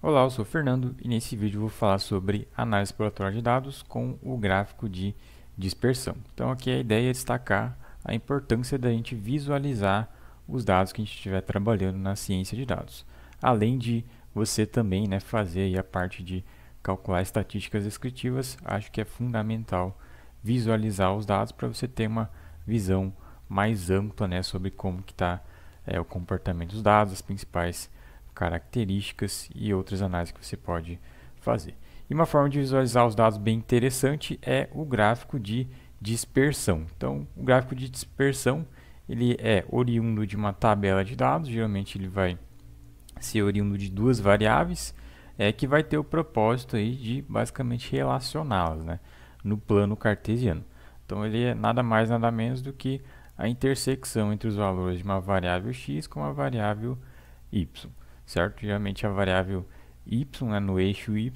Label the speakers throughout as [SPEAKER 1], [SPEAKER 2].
[SPEAKER 1] Olá, eu sou o Fernando e nesse vídeo vou falar sobre análise exploratória de dados com o gráfico de dispersão. Então aqui a ideia é destacar a importância da gente visualizar os dados que a gente estiver trabalhando na ciência de dados. Além de você também né, fazer a parte de calcular estatísticas descritivas, acho que é fundamental visualizar os dados para você ter uma visão mais ampla né, sobre como está é, o comportamento dos dados, as principais características e outras análises que você pode fazer. E uma forma de visualizar os dados bem interessante é o gráfico de dispersão. Então, o gráfico de dispersão ele é oriundo de uma tabela de dados, geralmente ele vai ser oriundo de duas variáveis, é, que vai ter o propósito aí de basicamente relacioná-las né, no plano cartesiano. Então, ele é nada mais nada menos do que a intersecção entre os valores de uma variável x com uma variável y, certo? Geralmente a variável y, né, no eixo y,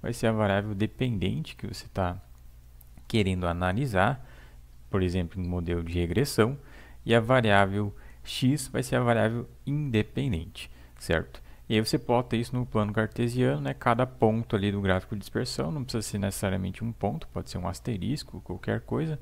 [SPEAKER 1] vai ser a variável dependente que você está querendo analisar, por exemplo, no modelo de regressão, e a variável x vai ser a variável independente, certo? E aí você plota isso no plano cartesiano, né? cada ponto ali do gráfico de dispersão, não precisa ser necessariamente um ponto, pode ser um asterisco, qualquer coisa,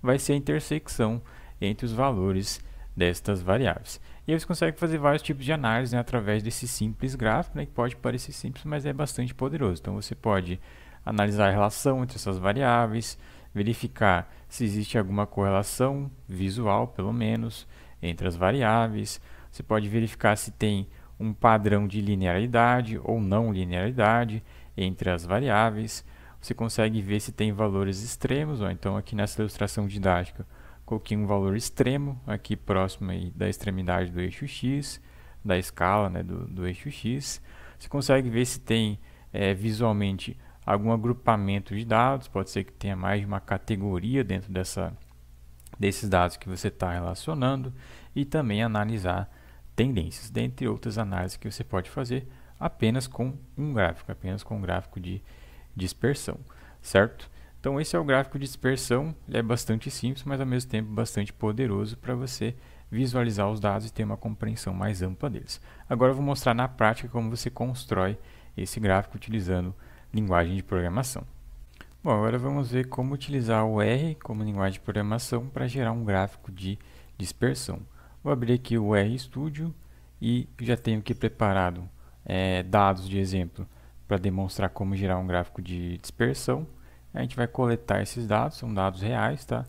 [SPEAKER 1] vai ser a intersecção entre os valores destas variáveis. E eles conseguem fazer vários tipos de análise né, através desse simples gráfico, né, que pode parecer simples, mas é bastante poderoso. Então você pode analisar a relação entre essas variáveis, verificar se existe alguma correlação visual, pelo menos, entre as variáveis. Você pode verificar se tem um padrão de linearidade ou não linearidade entre as variáveis. Você consegue ver se tem valores extremos, ou então aqui nessa ilustração didática Coloquei um valor extremo aqui próximo aí da extremidade do eixo X, da escala né, do, do eixo X. Você consegue ver se tem é, visualmente algum agrupamento de dados, pode ser que tenha mais de uma categoria dentro dessa, desses dados que você está relacionando e também analisar tendências, dentre outras análises que você pode fazer apenas com um gráfico, apenas com um gráfico de dispersão, certo? Então esse é o gráfico de dispersão, ele é bastante simples, mas ao mesmo tempo bastante poderoso para você visualizar os dados e ter uma compreensão mais ampla deles. Agora eu vou mostrar na prática como você constrói esse gráfico utilizando linguagem de programação. Bom, agora vamos ver como utilizar o R como linguagem de programação para gerar um gráfico de dispersão. Vou abrir aqui o RStudio e já tenho aqui preparado é, dados de exemplo para demonstrar como gerar um gráfico de dispersão. A gente vai coletar esses dados, são dados reais, tá?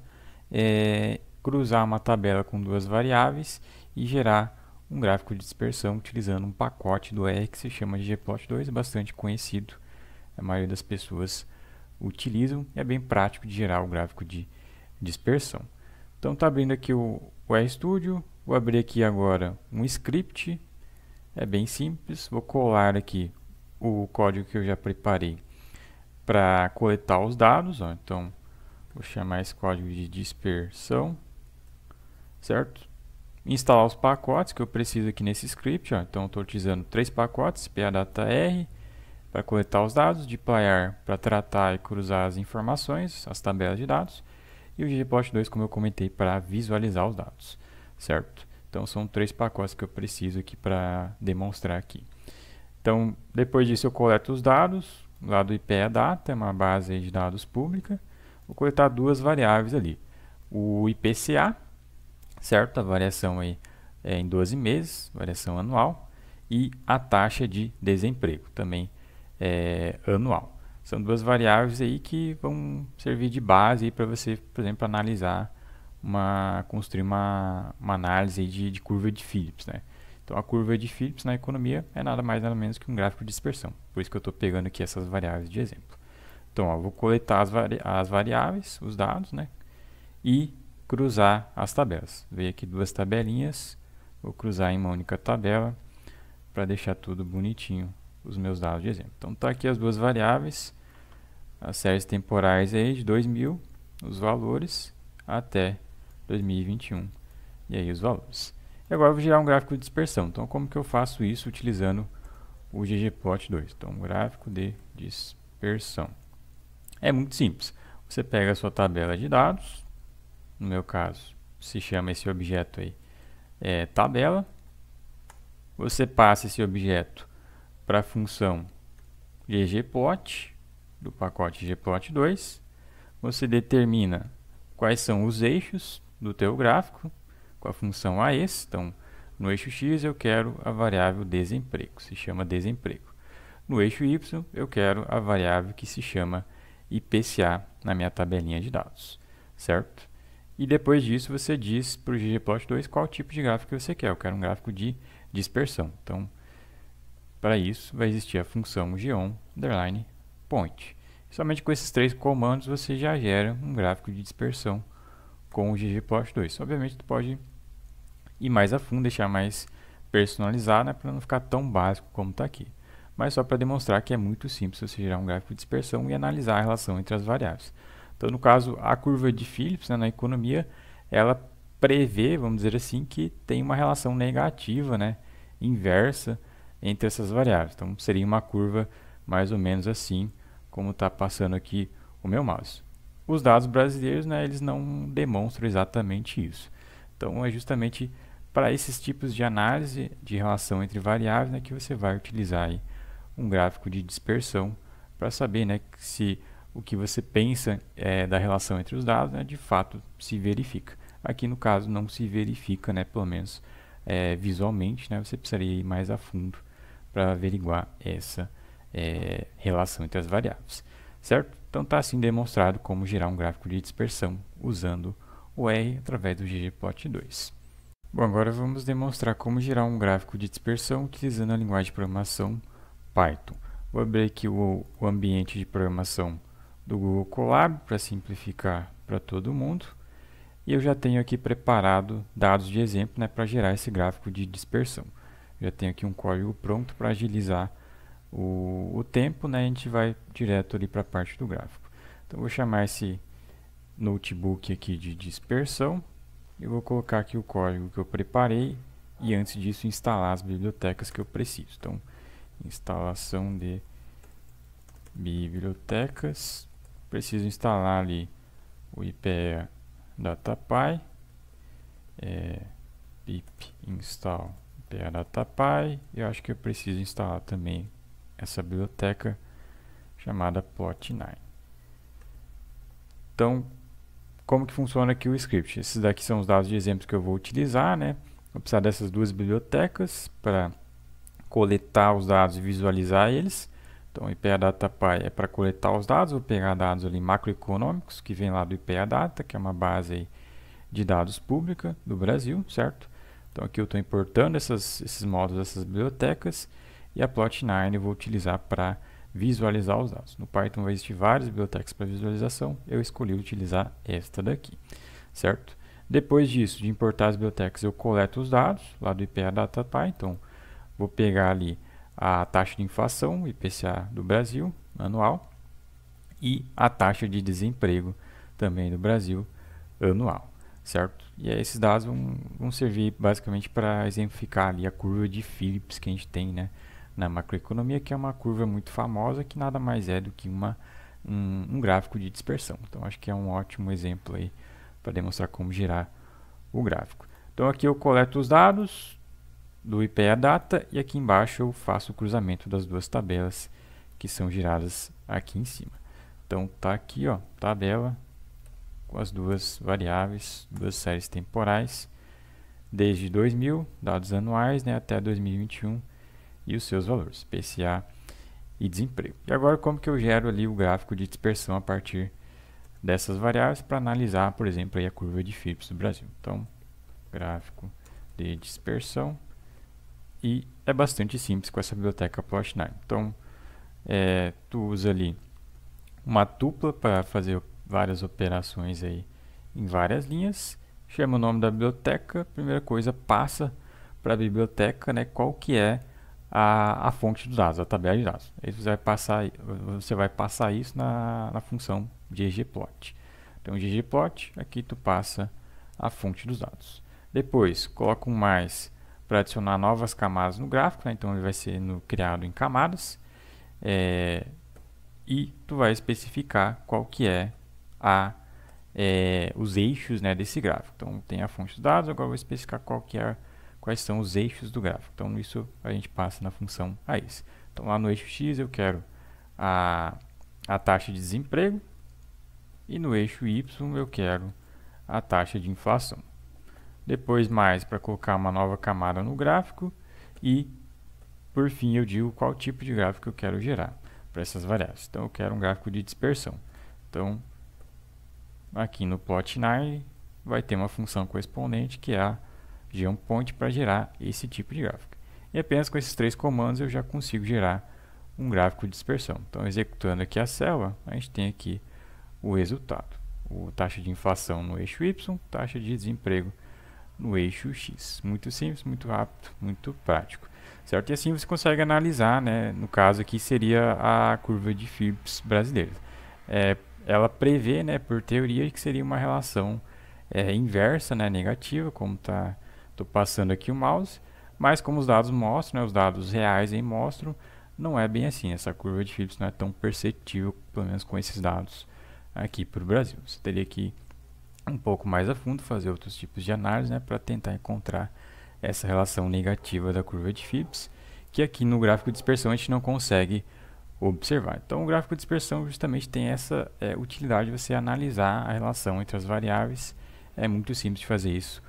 [SPEAKER 1] É, cruzar uma tabela com duas variáveis e gerar um gráfico de dispersão utilizando um pacote do R que se chama de ggplot2, bastante conhecido, a maioria das pessoas utilizam, é bem prático de gerar o gráfico de dispersão. Então está abrindo aqui o, o RStudio, vou abrir aqui agora um script, é bem simples, vou colar aqui o código que eu já preparei para coletar os dados. Ó. Então, vou chamar esse código de dispersão, certo? Instalar os pacotes que eu preciso aqui nesse script. Ó. Então, estou utilizando três pacotes, PADATA-R, para coletar os dados, deployar para tratar e cruzar as informações, as tabelas de dados, e o ggplot 2, como eu comentei, para visualizar os dados, certo? Então, são três pacotes que eu preciso aqui para demonstrar aqui. Então, depois disso eu coleto os dados, Lá do IP é a data, é uma base de dados pública. Vou coletar duas variáveis ali. O IPCA, certo? A variação aí é em 12 meses, variação anual. E a taxa de desemprego, também é, anual. São duas variáveis aí que vão servir de base para você, por exemplo, analisar uma construir uma, uma análise de, de curva de Phillips, né? Então a curva de Phillips na economia é nada mais nada menos que um gráfico de dispersão, por isso que eu estou pegando aqui essas variáveis de exemplo. Então ó, eu vou coletar as, vari as variáveis, os dados, né? e cruzar as tabelas. Veio aqui duas tabelinhas, vou cruzar em uma única tabela para deixar tudo bonitinho os meus dados de exemplo. Então tá aqui as duas variáveis, as séries temporais aí de 2000, os valores até 2021 e aí os valores. E agora eu vou gerar um gráfico de dispersão. Então como que eu faço isso utilizando o ggplot2? Então gráfico de dispersão. É muito simples. Você pega a sua tabela de dados, no meu caso se chama esse objeto aí é, tabela. Você passa esse objeto para a função ggplot do pacote ggplot2. Você determina quais são os eixos do teu gráfico com a função AES. Então, no eixo X eu quero a variável desemprego, se chama desemprego. No eixo Y eu quero a variável que se chama IPCA na minha tabelinha de dados, certo? E depois disso você diz para o ggplot2 qual tipo de gráfico você quer. Eu quero um gráfico de dispersão. Então, para isso vai existir a função geom underline point. Somente com esses três comandos você já gera um gráfico de dispersão com o ggplot2. Obviamente, você pode ir mais a fundo, deixar mais personalizado, né, para não ficar tão básico como está aqui. Mas só para demonstrar que é muito simples você gerar um gráfico de dispersão e analisar a relação entre as variáveis. Então, no caso, a curva de Phillips né, na economia, ela prevê, vamos dizer assim, que tem uma relação negativa, né, inversa entre essas variáveis. Então, seria uma curva mais ou menos assim, como está passando aqui o meu mouse. Os dados brasileiros, né, eles não demonstram exatamente isso. Então, é justamente para esses tipos de análise de relação entre variáveis, né, que você vai utilizar aí um gráfico de dispersão para saber né, se o que você pensa é, da relação entre os dados né, de fato se verifica. Aqui no caso não se verifica, né, pelo menos é, visualmente, né, você precisaria ir mais a fundo para averiguar essa é, relação entre as variáveis. Certo? Então está assim demonstrado como gerar um gráfico de dispersão usando o R através do ggplot2. Bom, agora vamos demonstrar como gerar um gráfico de dispersão utilizando a linguagem de programação Python. Vou abrir aqui o, o ambiente de programação do Google Colab para simplificar para todo mundo. E eu já tenho aqui preparado dados de exemplo né, para gerar esse gráfico de dispersão. Já tenho aqui um código pronto para agilizar o, o tempo, né, a gente vai direto ali para a parte do gráfico. Então vou chamar esse notebook aqui de dispersão eu vou colocar aqui o código que eu preparei e antes disso instalar as bibliotecas que eu preciso. Então, instalação de bibliotecas. Preciso instalar ali o IPA DataPy, é, pip install IPA DataPy. Eu acho que eu preciso instalar também essa biblioteca chamada plot9. Então, como que funciona aqui o script. Esses daqui são os dados de exemplo que eu vou utilizar, né? Vou precisar dessas duas bibliotecas para coletar os dados e visualizar eles. Então, o IPA Data Py é para coletar os dados, vou pegar dados ali macroeconômicos, que vem lá do IPA Data, que é uma base de dados pública do Brasil, certo? Então, aqui eu estou importando essas, esses módulos, essas bibliotecas, e a Plot9 eu vou utilizar para visualizar os dados. No Python vai existir várias bibliotecas para visualização, eu escolhi utilizar esta daqui, certo? Depois disso, de importar as bibliotecas, eu coleto os dados lá do IPA Data Python, então, vou pegar ali a taxa de inflação, IPCA do Brasil, anual, e a taxa de desemprego também do Brasil, anual, certo? E aí esses dados vão, vão servir basicamente para exemplificar ali a curva de Phillips que a gente tem, né? na macroeconomia, que é uma curva muito famosa que nada mais é do que uma, um, um gráfico de dispersão. Então acho que é um ótimo exemplo aí para demonstrar como gerar o gráfico. Então aqui eu coleto os dados do IPA Data e aqui embaixo eu faço o cruzamento das duas tabelas que são giradas aqui em cima. Então tá aqui, ó, tabela com as duas variáveis, duas séries temporais, desde 2000, dados anuais, né, até 2021, e os seus valores, PCA e desemprego. E agora como que eu gero ali o gráfico de dispersão a partir dessas variáveis para analisar, por exemplo, aí a curva de Phillips do Brasil. Então, gráfico de dispersão e é bastante simples com essa biblioteca plot9. Então, é, tu usa ali uma tupla para fazer várias operações aí em várias linhas, chama o nome da biblioteca, primeira coisa, passa para a biblioteca, né, qual que é a, a fonte dos dados, a tabela de dados. Aí você vai passar, você vai passar isso na, na função ggplot. Então, ggplot, aqui tu passa a fonte dos dados. Depois, coloca um mais para adicionar novas camadas no gráfico, né? então ele vai ser no, criado em camadas. É, e tu vai especificar qual que é, a, é os eixos né, desse gráfico. Então, tem a fonte dos dados, agora eu vou especificar qual que é a quais são os eixos do gráfico. Então isso a gente passa na função raiz. Então lá no eixo x eu quero a, a taxa de desemprego e no eixo y eu quero a taxa de inflação. Depois mais para colocar uma nova camada no gráfico e por fim eu digo qual tipo de gráfico eu quero gerar para essas variáveis. Então eu quero um gráfico de dispersão. Então aqui no plotnine vai ter uma função correspondente que é a de ponto para gerar esse tipo de gráfico. E apenas com esses três comandos eu já consigo gerar um gráfico de dispersão. Então, executando aqui a célula, a gente tem aqui o resultado. O taxa de inflação no eixo Y, taxa de desemprego no eixo X. Muito simples, muito rápido, muito prático. Certo? E assim você consegue analisar, né? no caso aqui seria a curva de Phillips brasileira. É, ela prevê, né, por teoria, que seria uma relação é, inversa, né, negativa, como está Estou passando aqui o mouse, mas como os dados mostram, né, os dados reais aí mostram, não é bem assim. Essa curva de Phillips não é tão perceptível, pelo menos com esses dados aqui para o Brasil. Você teria que ir um pouco mais a fundo, fazer outros tipos de análise né, para tentar encontrar essa relação negativa da curva de Phillips, que aqui no gráfico de dispersão a gente não consegue observar. Então o gráfico de dispersão justamente tem essa é, utilidade de você analisar a relação entre as variáveis. É muito simples de fazer isso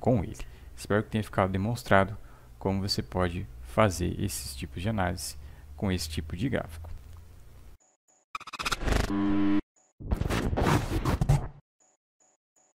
[SPEAKER 1] com ele. Espero que tenha ficado demonstrado como você pode fazer esses tipos de análise com esse tipo de gráfico.